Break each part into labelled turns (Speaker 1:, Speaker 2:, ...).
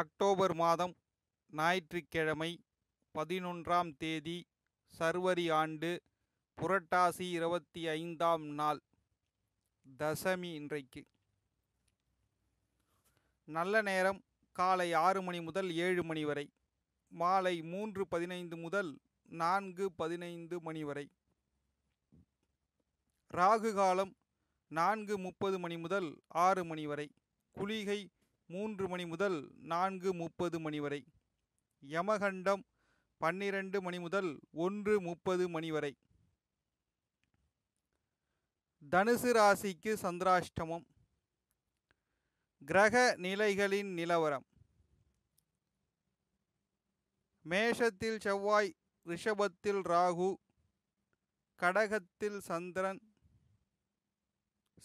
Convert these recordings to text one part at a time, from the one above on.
Speaker 1: October மாதம் ஞாயிற்றுக்கிழமை பதினொன்றாம் தேதி சர்வரி ஆண்டு புரட்டாசி இருபத்தி ஐந்தாம் நாள் தசமி இன்றைக்கு நல்ல நேரம் காலை ஆறு மணி முதல் ஏழு மணி வரை மாலை மூன்று பதினைந்து முதல் நான்கு பதினைந்து மணி வரை ராகு காலம் நான்கு முப்பது மணி முதல் ஆறு மணி வரை குளிகை மூன்று மணி முதல் நான்கு முப்பது மணி வரை யமகண்டம் பன்னிரண்டு மணி முதல் ஒன்று முப்பது மணி வரை தனுசு ராசிக்கு சந்திராஷ்டமம் கிரக நிலைகளின் நிலவரம் மேஷத்தில் செவ்வாய் ரிஷபத்தில் ராகு கடகத்தில் சந்திரன்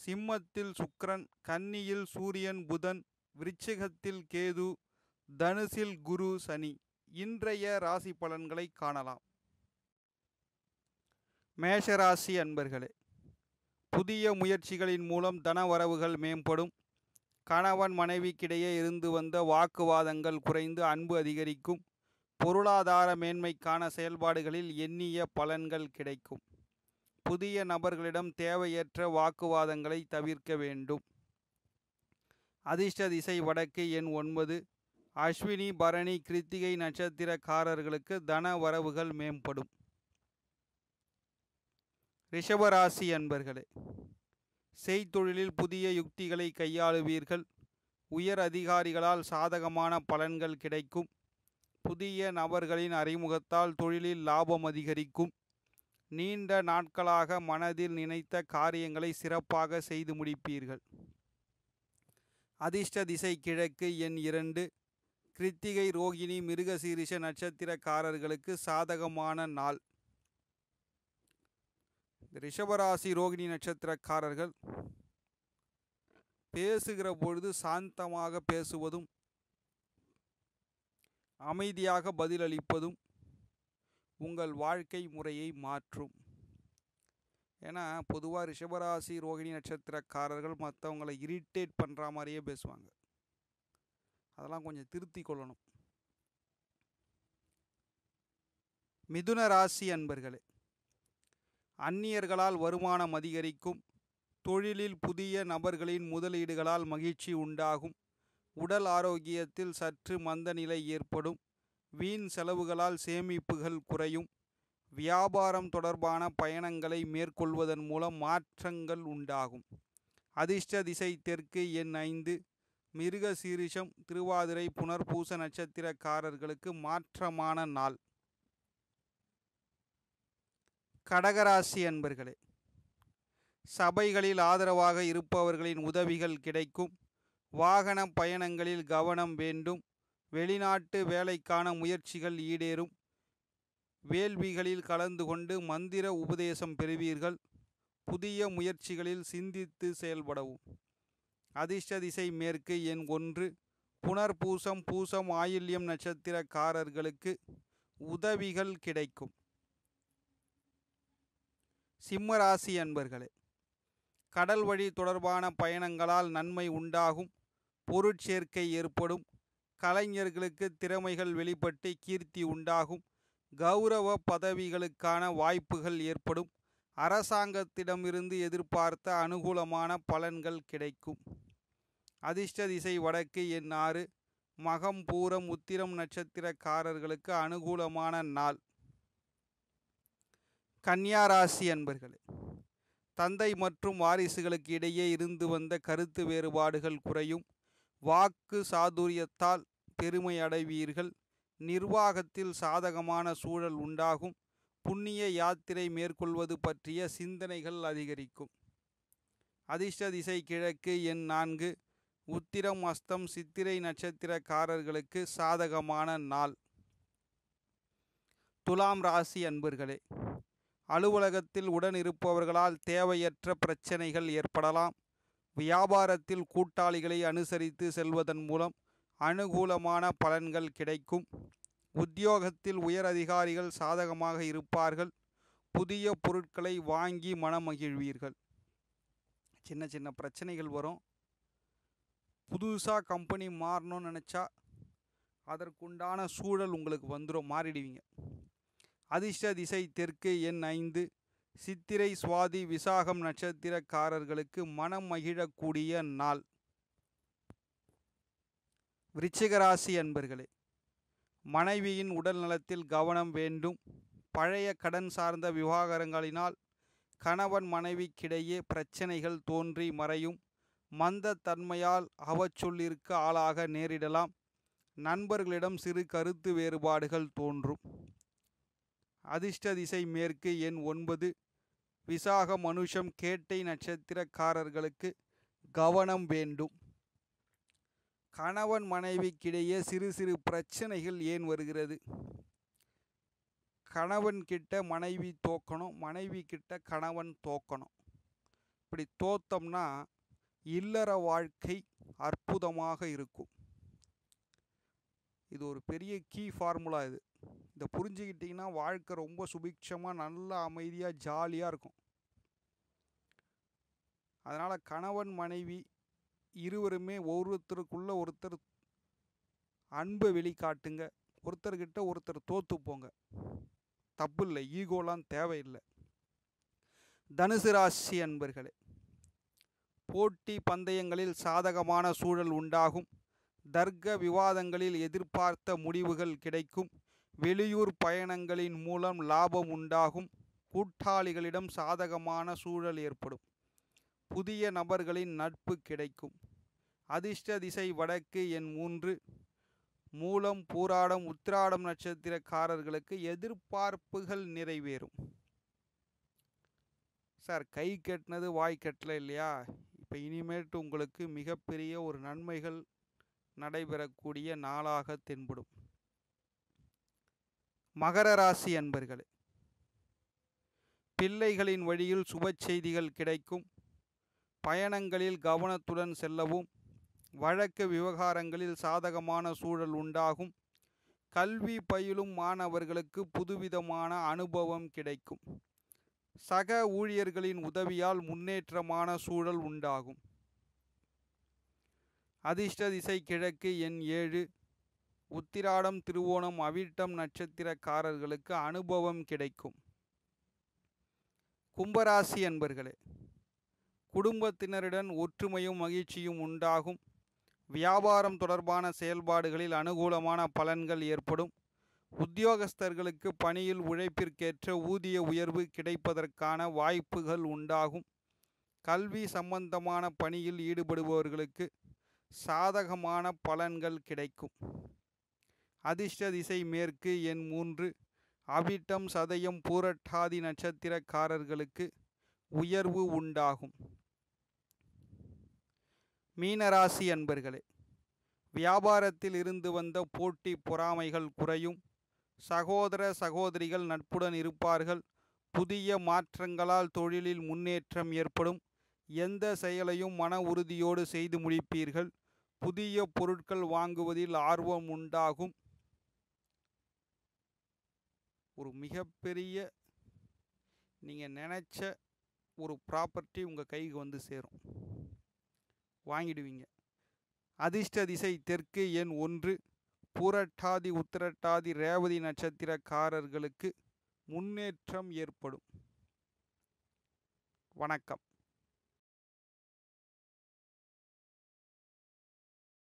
Speaker 1: சிம்மத்தில் சுக்கரன் கன்னியில் சூரியன் புதன் விருச்சிகத்தில் கேது தனுசில் குரு சனி இன்றைய ராசி பலன்களை காணலாம் மேஷராசி அன்பர்களே புதிய முயற்சிகளின் மூலம் தனவரவுகள் மேம்படும் கணவன் மனைவிக்கிடையே இருந்து வந்த வாக்குவாதங்கள் குறைந்து அன்பு அதிகரிக்கும் பொருளாதார மேன்மைக்கான செயல்பாடுகளில் எண்ணிய பலன்கள் கிடைக்கும் புதிய நபர்களிடம் தேவையற்ற வாக்குவாதங்களை தவிர்க்க வேண்டும் அதிர்ஷ்ட திசை வடக்கு எண் ஒன்பது அஸ்வினி பரணி கிருத்திகை நட்சத்திரக்காரர்களுக்கு தன வரவுகள் மேம்படும் ரிஷபராசி அன்பர்களே செய்தொழிலில் புதிய யுக்திகளை கையாளுவீர்கள் உயர் அதிகாரிகளால் சாதகமான பலன்கள் கிடைக்கும் புதிய நபர்களின் அறிமுகத்தால் தொழிலில் லாபம் அதிகரிக்கும் நீண்ட நாட்களாக மனதில் நினைத்த காரியங்களை சிறப்பாக செய்து முடிப்பீர்கள் அதிர்ஷ்ட திசை கிழக்கு எண் இரண்டு கிருத்திகை ரோகிணி மிருகசீரிஷ நட்சத்திரக்காரர்களுக்கு சாதகமான நாள் ரிஷபராசி ரோகிணி நட்சத்திரக்காரர்கள் பேசுகிற பொழுது சாந்தமாக பேசுவதும் அமைதியாக பதிலளிப்பதும் உங்கள் வாழ்க்கை முறையை மாற்றும் ஏன்னா பொதுவாக ரிஷபராசி ரோகிணி நட்சத்திரக்காரர்கள் மற்றவங்களை இரிட்டேட் பண்ணுற மாதிரியே பேசுவாங்க அதெல்லாம் கொஞ்சம் திருத்தி கொள்ளணும் மிதுன ராசி அன்பர்களே அந்நியர்களால் வருமானம் அதிகரிக்கும் தொழிலில் புதிய நபர்களின் முதலீடுகளால் மகிழ்ச்சி உண்டாகும் உடல் ஆரோக்கியத்தில் சற்று மந்த நிலை ஏற்படும் வீண் செலவுகளால் சேமிப்புகள் குறையும் வியாபாரம் தொடர்பான பயணங்களை மேற்கொள்வதன் மூலம் மாற்றங்கள் உண்டாகும் அதிர்ஷ்ட திசை தெற்கு எண் ஐந்து மிருக சீரிஷம் திருவாதிரை புனர்பூச நட்சத்திரக்காரர்களுக்கு மாற்றமான நாள் கடகராசி அன்பர்களே சபைகளில் ஆதரவாக இருப்பவர்களின் உதவிகள் கிடைக்கும் வாகன பயணங்களில் கவனம் வேண்டும் வெளிநாட்டு வேலைக்கான முயற்சிகள் ஈடேறும் வேள்விகளில் கலந்து கொண்டு மந்திர உபதேசம் பெறுவீர்கள் புதிய முயற்சிகளில் சிந்தித்து செயல்படவும் அதிர்ஷ்ட திசை மேற்கு என் ஒன்று புனர்பூசம் பூசம் ஆயுள்யம் நட்சத்திரக்காரர்களுக்கு உதவிகள் கிடைக்கும் சிம்மராசி அன்பர்களே கடல் வழி தொடர்பான பயணங்களால் நன்மை உண்டாகும் பொருட்சேர்க்கை ஏற்படும் கலைஞர்களுக்கு திறமைகள் வெளிப்பட்டு கீர்த்தி உண்டாகும் கௌரவ பதவிகளுக்கான வாய்ப்புகள் ஏற்படும் அரசாங்கத்திடமிருந்து எதிர்பார்த்த அனுகூலமான பலன்கள் கிடைக்கும் அதிர்ஷ்ட திசை வடக்கு என் ஆறு மகம் பூரம் உத்திரம் நட்சத்திரக்காரர்களுக்கு அனுகூலமான நாள் கன்னியாராசி அன்பர்களே தந்தை மற்றும் வாரிசுகளுக்கு இடையே இருந்து வந்த கருத்து வேறுபாடுகள் குறையும் வாக்கு சாதுரியத்தால் பெருமை அடைவீர்கள் நிர்வாகத்தில் சாதகமான சூழல் உண்டாகும் புண்ணிய யாத்திரை மேற்கொள்வது பற்றிய சிந்தனைகள் அதிகரிக்கும் அதிர்ஷ்ட திசை கிழக்கு எண் நான்கு உத்திரம் அஸ்தம் சித்திரை நட்சத்திரக்காரர்களுக்கு சாதகமான நாள் துலாம் ராசி அன்பர்களே அலுவலகத்தில் உடன் இருப்பவர்களால் தேவையற்ற பிரச்சனைகள் ஏற்படலாம் வியாபாரத்தில் கூட்டாளிகளை அனுசரித்து செல்வதன் மூலம் அனுகூலமான பலன்கள் கிடைக்கும் உத்தியோகத்தில் உயர் அதிகாரிகள் சாதகமாக இருப்பார்கள் புதிய பொருட்களை வாங்கி மனமகிழ்வீர்கள் சின்ன சின்ன பிரச்சனைகள் வரும் புதுசாக கம்பெனி மாறணும்னு நினச்சா அதற்குண்டான சூழல் உங்களுக்கு வந்துடும் மாறிடுவீங்க அதிர்ஷ்ட திசை தெற்கு எண் ஐந்து சித்திரை சுவாதி விசாகம் நட்சத்திரக்காரர்களுக்கு மனம் மகிழக்கூடிய நாள் விருச்சிகராசி அன்பர்களே மனைவியின் உடல் நலத்தில் கவனம் வேண்டும் பழைய கடன் சார்ந்த விவாகரங்களினால் கணவன் மனைவிக்கிடையே பிரச்சனைகள் தோன்றி மறையும் மந்த தன்மையால் அவச்சொல்லிற்கு ஆளாக நேரிடலாம் நண்பர்களிடம் சிறு கருத்து வேறுபாடுகள் தோன்றும் அதிர்ஷ்ட திசை மேற்கு எண் ஒன்பது விசாக மனுஷம் கேட்டை நட்சத்திரக்காரர்களுக்கு கவனம் வேண்டும் கணவன் மனைவிக்கிடையே சிறு சிறு பிரச்சனைகள் ஏன் வருகிறது கணவன் கிட்ட மனைவி தோக்கணும் மனைவி கிட்ட கணவன் தோக்கணும் இப்படி தோத்தம்னா இல்லற வாழ்க்கை அற்புதமாக இருக்கும் இது ஒரு பெரிய கீ ஃபார்முலா இது இதை புரிஞ்சுக்கிட்டிங்கன்னா வாழ்க்கை ரொம்ப சுபிக்ஷமாக நல்லா அமைதியாக ஜாலியாக இருக்கும் அதனால் கணவன் மனைவி இருவருமே ஒருத்தருக்குள்ள ஒருத்தர் அன்பை வெளிக்காட்டுங்க ஒருத்தர்கிட்ட ஒருத்தர் தோத்து போங்க தப்பு இல்லை ஈகோலாம் தேவையில்லை தனுசு ராசி அன்பர்களே போட்டி பந்தயங்களில் சாதகமான சூழல் உண்டாகும் தர்க்க விவாதங்களில் எதிர்பார்த்த முடிவுகள் கிடைக்கும் வெளியூர் பயணங்களின் மூலம் லாபம் உண்டாகும் கூட்டாளிகளிடம் சாதகமான சூழல் ஏற்படும் புதிய நபர்களின் நட்பு கிடைக்கும் அதிர்ஷ்ட திசை வடக்கு என் மூன்று மூலம் பூராடம் உத்திராடம் நட்சத்திரக்காரர்களுக்கு எதிர்பார்ப்புகள் நிறைவேறும் சார் கை கட்டினது வாய் கட்டலை இல்லையா இப்போ இனிமேட்டு உங்களுக்கு மிகப்பெரிய ஒரு நன்மைகள் நடைபெறக்கூடிய நாளாக தென்படும் மகர ராசி அன்பர்களே பிள்ளைகளின் வழியில் சுப செய்திகள் கிடைக்கும் பயணங்களில் கவனத்துடன் செல்லவும் வழக்கு விவகாரங்களில் சாதகமான சூழல் உண்டாகும் கல்வி பயிலும் மாணவர்களுக்கு புதுவிதமான அனுபவம் கிடைக்கும் சக ஊழியர்களின் உதவியால் முன்னேற்றமான சூழல் உண்டாகும் அதிர்ஷ்ட திசை கிழக்கு எண் ஏழு உத்திராடம் திருவோணம் அவிட்டம் நட்சத்திரக்காரர்களுக்கு அனுபவம் கிடைக்கும் கும்பராசி அன்பர்களே குடும்பத்தினருடன் ஒற்றுமையும் மகிழ்ச்சியும் உண்டாகும் வியாபாரம் தொடர்பான செயல்பாடுகளில் அனுகூலமான பலன்கள் ஏற்படும் உத்தியோகஸ்தர்களுக்கு பணியில் உழைப்பிற்கேற்ற ஊதிய உயர்வு கிடைப்பதற்கான வாய்ப்புகள் உண்டாகும் கல்வி சம்பந்தமான பணியில் ஈடுபடுபவர்களுக்கு சாதகமான பலன்கள் கிடைக்கும் அதிர்ஷ்ட திசை மேற்கு எண் மூன்று அவிட்டம் சதயம் பூரட்டாதி நட்சத்திரக்காரர்களுக்கு உயர்வு உண்டாகும் மீனராசி அன்பர்களே வியாபாரத்தில் இருந்து வந்த போட்டி பொறாமைகள் குறையும் சகோதர சகோதரிகள் நட்புடன் இருப்பார்கள் புதிய மாற்றங்களால் தொழிலில் முன்னேற்றம் ஏற்படும் எந்த செயலையும் மன உறுதியோடு செய்து முடிப்பீர்கள் புதிய பொருட்கள் வாங்குவதில் ஆர்வம் உண்டாகும் ஒரு மிகப்பெரிய நீங்கள் நினச்ச ஒரு ப்ராப்பர்ட்டி உங்கள் கைக்கு வந்து சேரும் வாங்கிடுவீங்க அதிர்ஷ்ட திசை தெற்கு எண் ஒன்று புரட்டாதி உத்திரட்டாதி ரேவதி நட்சத்திரக்காரர்களுக்கு முன்னேற்றம் ஏற்படும் வணக்கம்